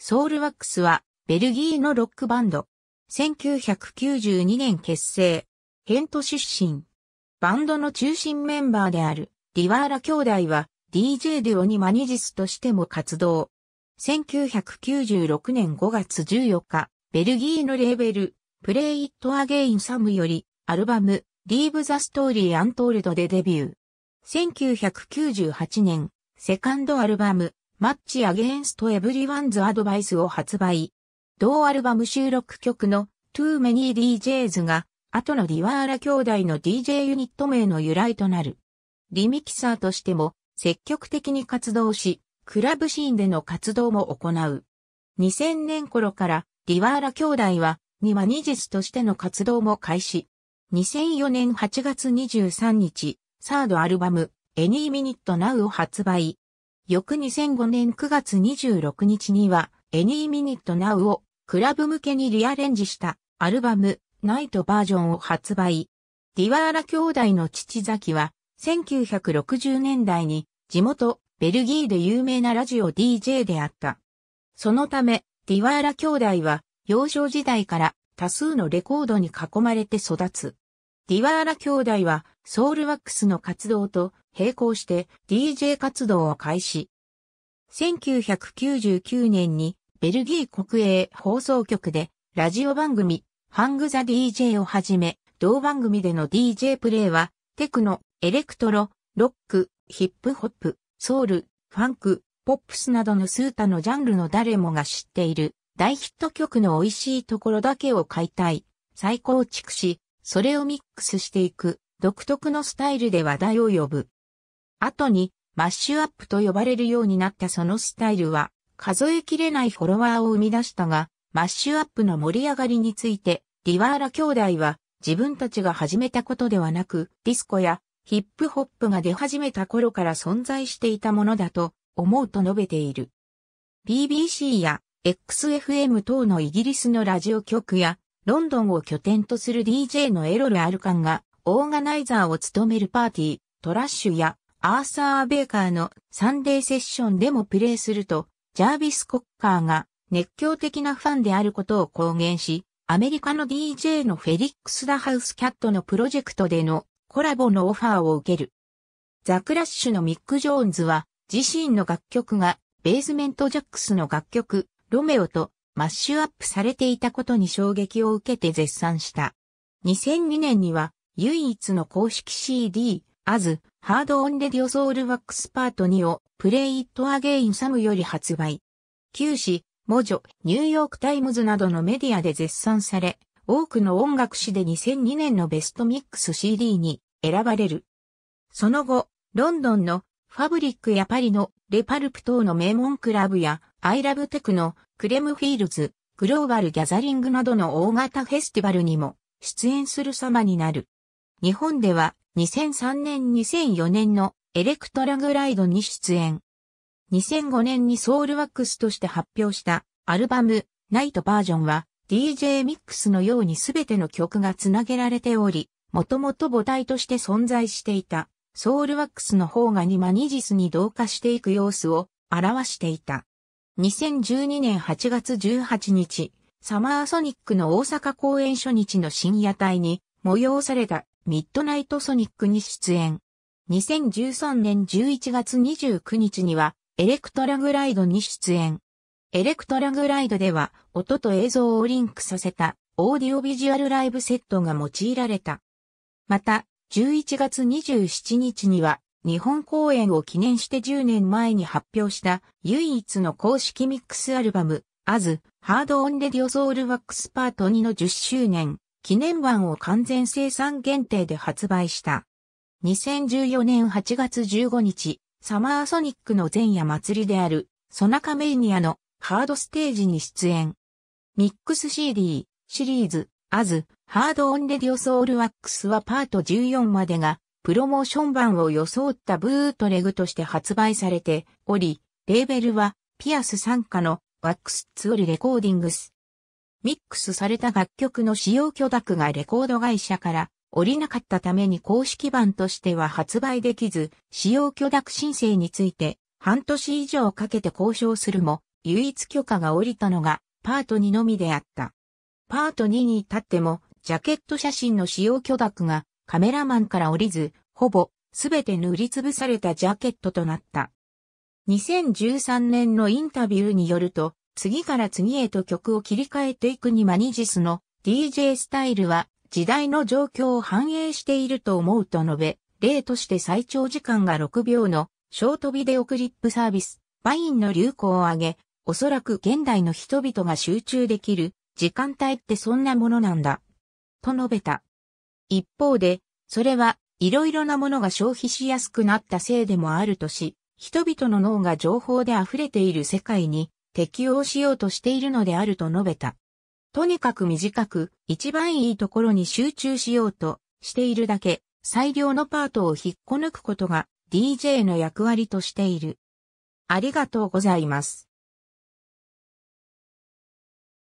ソウルワックスは、ベルギーのロックバンド。1992年結成。ヘント出身。バンドの中心メンバーである、ディワーラ兄弟は、DJ デュオにマニジスとしても活動。1996年5月14日、ベルギーのレーベル、プレイ・ット・アゲイン・サムより、アルバム、Leave the Story Untold でデビュー。1998年、セカンドアルバム、マッチアゲンストエブリワンズアドバイスを発売。同アルバム収録曲の Too Many DJs が後のディワーラ兄弟の DJ ユニット名の由来となる。リミキサーとしても積極的に活動し、クラブシーンでの活動も行う。2000年頃からディワーラ兄弟はニはニジスとしての活動も開始。2004年8月23日、サードアルバム、Any Minute Now を発売。翌2005年9月26日には、Any Minute Now をクラブ向けにリアレンジしたアルバム、ナイトバージョンを発売。ディワーラ兄弟の父崎は、1960年代に地元ベルギーで有名なラジオ DJ であった。そのため、ディワーラ兄弟は幼少時代から多数のレコードに囲まれて育つ。ディワーラ兄弟はソウルワックスの活動と並行して DJ 活動を開始。1999年にベルギー国営放送局でラジオ番組ハングザ DJ をはじめ同番組での DJ プレイはテクノ、エレクトロ、ロック、ヒップホップ、ソウル、ファンク、ポップスなどの数多のジャンルの誰もが知っている大ヒット曲の美味しいところだけを解体、再構築し、それをミックスしていく独特のスタイルで話題を呼ぶ。後にマッシュアップと呼ばれるようになったそのスタイルは数えきれないフォロワーを生み出したが、マッシュアップの盛り上がりについてディワーラ兄弟は自分たちが始めたことではなくディスコやヒップホップが出始めた頃から存在していたものだと思うと述べている。BBC や XFM 等のイギリスのラジオ局やロンドンを拠点とする DJ のエロル・アルカンが、オーガナイザーを務めるパーティー、トラッシュや、アーサー・ベーカーのサンデーセッションでもプレイすると、ジャービス・コッカーが熱狂的なファンであることを公言し、アメリカの DJ のフェリックス・ダハウス・キャットのプロジェクトでのコラボのオファーを受ける。ザ・クラッシュのミック・ジョーンズは、自身の楽曲が、ベースメント・ジャックスの楽曲、ロメオとマッシュアップされていたことに衝撃を受けて絶賛した。2002年には唯一の公式 CD、アズ、ハードオンレディオソウルワックスパート2をプレイイットアゲインサムより発売。旧誌、モジョ、ニューヨークタイムズなどのメディアで絶賛され、多くの音楽誌で2002年のベストミックス CD に選ばれる。その後、ロンドンのファブリックやパリのレパルプ等の名門クラブやアイラブテクのクレムフィールズ、グローバルギャザリングなどの大型フェスティバルにも出演する様になる。日本では2003年2004年のエレクトラグライドに出演。2005年にソウルワックスとして発表したアルバムナイトバージョンは DJ ミックスのようにすべての曲がつなげられており、もともと母体として存在していたソウルワックスの方がニマニジスに同化していく様子を表していた。2012年8月18日、サマーソニックの大阪公演初日の深夜帯に催されたミッドナイトソニックに出演。2013年11月29日にはエレクトラグライドに出演。エレクトラグライドでは音と映像をリンクさせたオーディオビジュアルライブセットが用いられた。また、11月27日には日本公演を記念して10年前に発表した唯一の公式ミックスアルバム、アズ、ハードオンレディオソウルワックスパート2の10周年、記念版を完全生産限定で発売した。2014年8月15日、サマーソニックの前夜祭りである、ソナカメイニアのハードステージに出演。ミックス CD、シリーズ、アズ、ハードオンレディオソウルワックスはパート14までがプロモーション版を装ったブートレグとして発売されており、レーベルはピアス参加のワックスツオリレコーディングス。ミックスされた楽曲の使用許諾がレコード会社から降りなかったために公式版としては発売できず、使用許諾申請について半年以上かけて交渉するも、唯一許可が降りたのがパート2のみであった。パート2に至っても、ジャケット写真の使用許諾がカメラマンから降りず、ほぼすべて塗りつぶされたジャケットとなった。2013年のインタビューによると、次から次へと曲を切り替えていくにマニジスの DJ スタイルは時代の状況を反映していると思うと述べ、例として最長時間が6秒のショートビデオクリップサービス、バインの流行を上げ、おそらく現代の人々が集中できる時間帯ってそんなものなんだ。と述べた。一方で、それは、いろいろなものが消費しやすくなったせいでもあるとし、人々の脳が情報で溢れている世界に適応しようとしているのであると述べた。とにかく短く、一番いいところに集中しようとしているだけ、最良のパートを引っこ抜くことが DJ の役割としている。ありがとうございます。